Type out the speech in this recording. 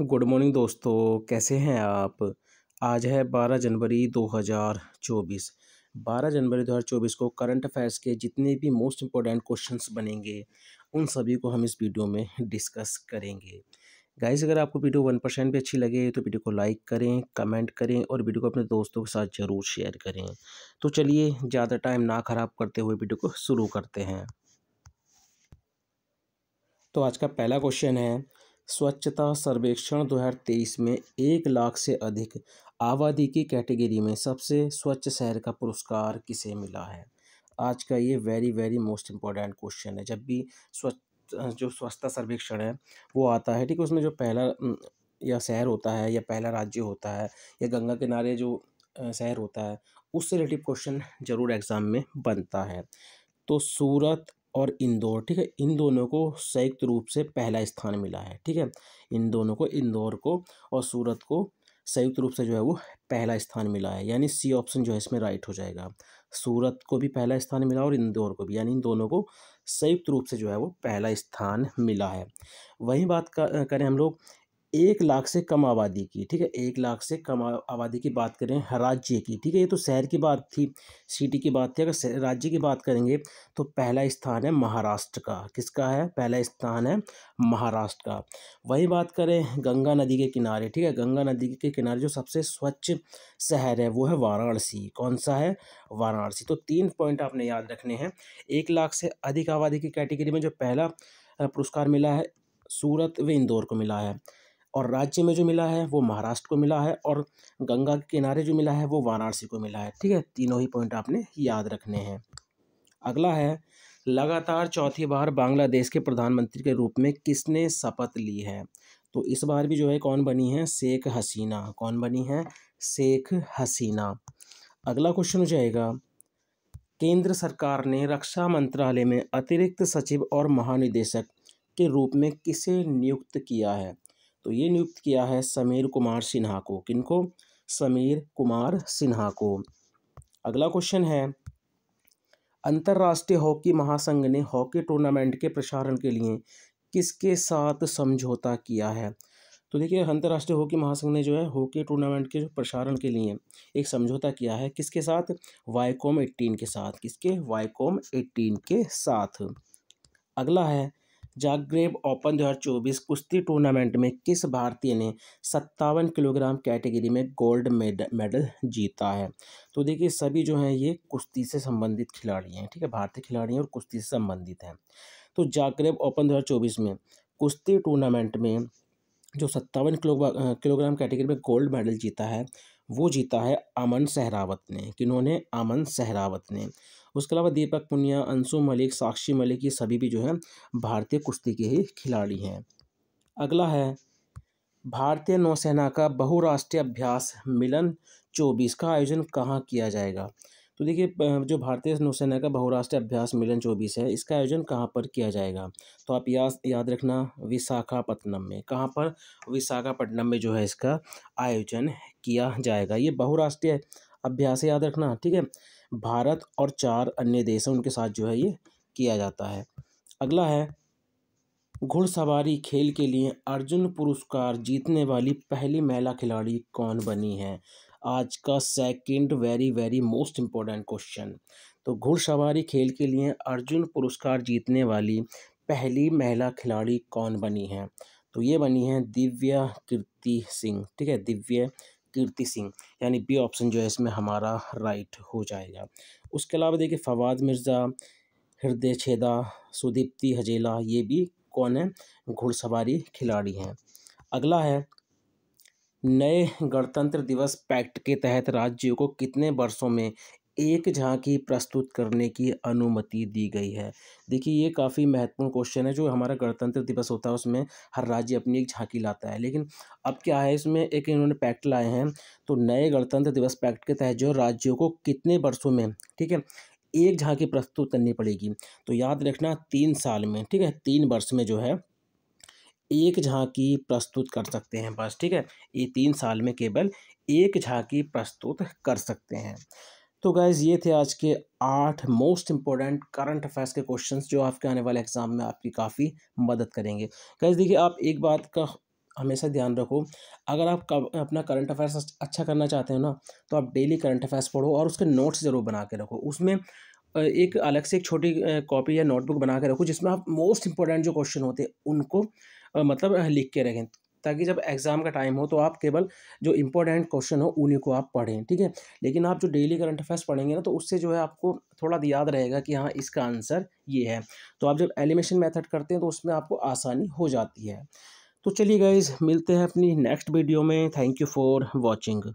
good morning दोस्तों कैसे हैं आप आज है 12 जनवरी 2024 12 जनवरी 2024 को करंट अफेयर्स के जितने भी मोस्ट इम्पोर्टेंट क्वेश्चंस बनेंगे उन सभी को हम इस वीडियो में डिस्कस करेंगे गाइस अगर आपको वीडियो वन परसेंट भी अच्छी लगे तो वीडियो को लाइक करें कमेंट करें और वीडियो को अपने दोस्तों के साथ ज़रूर शेयर करें तो चलिए ज़्यादा टाइम ना ख़राब करते हुए वीडियो को शुरू करते हैं तो आज का पहला क्वेश्चन है स्वच्छता सर्वेक्षण 2023 में एक लाख से अधिक आबादी की कैटेगरी में सबसे स्वच्छ शहर का पुरस्कार किसे मिला है आज का ये very very most important question है जब भी स्वच्छ जो स्वच्छता सर्वेक्षण है वो आता है ठीक है उसमें जो पहला या शहर होता है या पहला राज्य होता है या गंगा किनारे जो शहर होता है उससे रिलेटिव क्वेश्चन ज़रूर एग्ज़ाम में बनता है तो सूरत और इंदौर ठीक है इन दोनों को संयुक्त रूप से पहला स्थान मिला है ठीक है इन दोनों को इंदौर को और सूरत को संयुक्त रूप से जो है वो पहला स्थान मिला है यानी सी ऑप्शन जो है इसमें राइट हो जाएगा सूरत को भी पहला स्थान मिला और इंदौर को भी यानी इन दोनों को संयुक्त रूप से जो है वो पहला स्थान मिला है वहीं बात करें हम लोग एक लाख से कम आबादी की ठीक है एक लाख से कम आबादी की बात करें राज्य की ठीक है ये तो शहर की बात थी सिटी की बात थी अगर राज्य की बात करेंगे तो पहला स्थान है महाराष्ट्र का किसका है पहला स्थान है महाराष्ट्र का वही बात करें गंगा नदी के किनारे ठीक है गंगा नदी के किनारे जो सबसे स्वच्छ शहर है वो है वाराणसी कौन सा है वाराणसी तो तीन पॉइंट आपने याद रखने हैं एक लाख से अधिक आबादी की कैटेगरी में जो पहला पुरस्कार मिला है सूरत व इंदौर को मिला है और राज्य में जो मिला है वो महाराष्ट्र को मिला है और गंगा के किनारे जो मिला है वो वाराणसी को मिला है ठीक है तीनों ही पॉइंट आपने याद रखने हैं अगला है लगातार चौथी बार बांग्लादेश के प्रधानमंत्री के रूप में किसने शपथ ली है तो इस बार भी जो है कौन बनी है शेख हसीना कौन बनी है शेख हसीना अगला क्वेश्चन हो जाएगा केंद्र सरकार ने रक्षा मंत्रालय में अतिरिक्त सचिव और महानिदेशक के रूप में किसे नियुक्त किया है तो ये नियुक्त किया है समीर कुमार सिन्हा को किनको समीर कुमार सिन्हा को अगला क्वेश्चन है अंतर्राष्ट्रीय हॉकी महासंघ ने हॉकी टूर्नामेंट के प्रसारण के लिए किसके साथ समझौता किया है तो देखिए अंतर्राष्ट्रीय हॉकी महासंघ ने जो है हॉकी टूर्नामेंट के प्रसारण के लिए एक समझौता किया है किसके साथ वाईकॉम एट्टीन के साथ किसके वाईकॉम एट्टीन के साथ अगला है जागरेब ओपन 2024 कुश्ती टूर्नामेंट में किस भारतीय ने सत्तावन किलोग्राम कैटेगरी में गोल्ड मेडल जीता है तो देखिए सभी जो हैं ये कुश्ती से संबंधित खिलाड़ी हैं ठीक है भारतीय खिलाड़ी हैं और कुश्ती से संबंधित हैं तो जागरेब ओपन 2024 में कुश्ती टूर्नामेंट में जो सत्तावन किलो किलोग्राम कैटेगरी में गोल्ड मेडल जीता है वो जीता है अमन सहरावत ने किन्होंने अमन सहरावत ने उसके अलावा दीपक पुनिया अंशु मलिक साक्षी मलिक ये सभी भी जो है भारतीय कुश्ती के ही खिलाड़ी हैं अगला है भारतीय नौसेना का बहुराष्ट्रीय अभ्यास मिलन चौबीस का आयोजन कहाँ किया जाएगा तो देखिए जो भारतीय नौसेना का बहुराष्ट्रीय अभ्यास मिलन चौबीस है इसका आयोजन कहाँ पर किया जाएगा तो आप या, याद रखना विशाखापट्टनम में कहाँ पर विशाखापट्टनम में जो है इसका आयोजन किया जाएगा ये बहुराष्ट्रीय अभ्यास याद रखना ठीक है भारत और चार अन्य देश उनके साथ जो है ये किया जाता है अगला है घुड़सवारी खेल के लिए अर्जुन पुरस्कार जीतने वाली पहली महिला खिलाड़ी कौन बनी है आज का second very very most important question तो घुड़सवारी खेल के लिए अर्जुन पुरस्कार जीतने वाली पहली महिला खिलाड़ी कौन बनी है तो ये बनी है दिव्या कीर्ति सिंह ठीक है दिव्या कीर्ति सिंह यानी बी ऑप्शन जो है इसमें हमारा राइट हो जाएगा उसके अलावा देखिए फवाद मिर्ज़ा हृदय छेदा सुदीप्ति हजेला ये भी कौन है घुड़सवारी खिलाड़ी हैं अगला है नए गणतंत्र दिवस पैक्ट के तहत राज्यों को कितने वर्षों में एक झांकी प्रस्तुत करने की अनुमति दी गई है देखिए ये काफ़ी महत्वपूर्ण क्वेश्चन है जो हमारा गणतंत्र दिवस होता है उसमें हर राज्य अपनी एक झांकी लाता है लेकिन अब क्या है इसमें एक इन्होंने पैक्ट लाए हैं तो नए गणतंत्र दिवस पैक्ट के तहत जो राज्यों को कितने वर्षों में ठीक है एक झांकी प्रस्तुत करनी पड़ेगी तो याद रखना तीन साल में ठीक है तीन वर्ष में जो है एक झांकी प्रस्तुत कर सकते हैं बस ठीक है ये तीन साल में केवल एक झांकी प्रस्तुत कर सकते हैं तो गाइज ये थे आज के आठ मोस्ट इंपॉर्टेंट करंट अफेयर्स के क्वेश्चंस जो आपके आने वाले एग्जाम में आपकी काफ़ी मदद करेंगे गाइज देखिए आप एक बात का हमेशा ध्यान रखो अगर आप अपना करंट अफेयर्स अच्छा करना चाहते हो ना तो आप डेली करंट अफेयर्स पढ़ो और उसके नोट्स ज़रूर बना के रखो उसमें एक अलग से एक छोटी कॉपी या नोटबुक बना के रखो जिसमें आप मोस्ट इंपॉर्टेंट जो क्वेश्चन होते हैं उनको मतलब लिख के रखें ताकि जब एग्ज़ाम का टाइम हो तो आप केवल जो इंपॉर्टेंट क्वेश्चन हो उन्हीं को आप पढ़ें ठीक है लेकिन आप जो डेली करंट अफेयर्स पढ़ेंगे ना तो उससे जो है आपको थोड़ा याद रहेगा कि हाँ इसका आंसर ये है तो आप जब एलिमेशन मेथड करते हैं तो उसमें आपको आसानी हो जाती है तो चलिए गाइज मिलते हैं अपनी नेक्स्ट वीडियो में थैंक यू फॉर वॉचिंग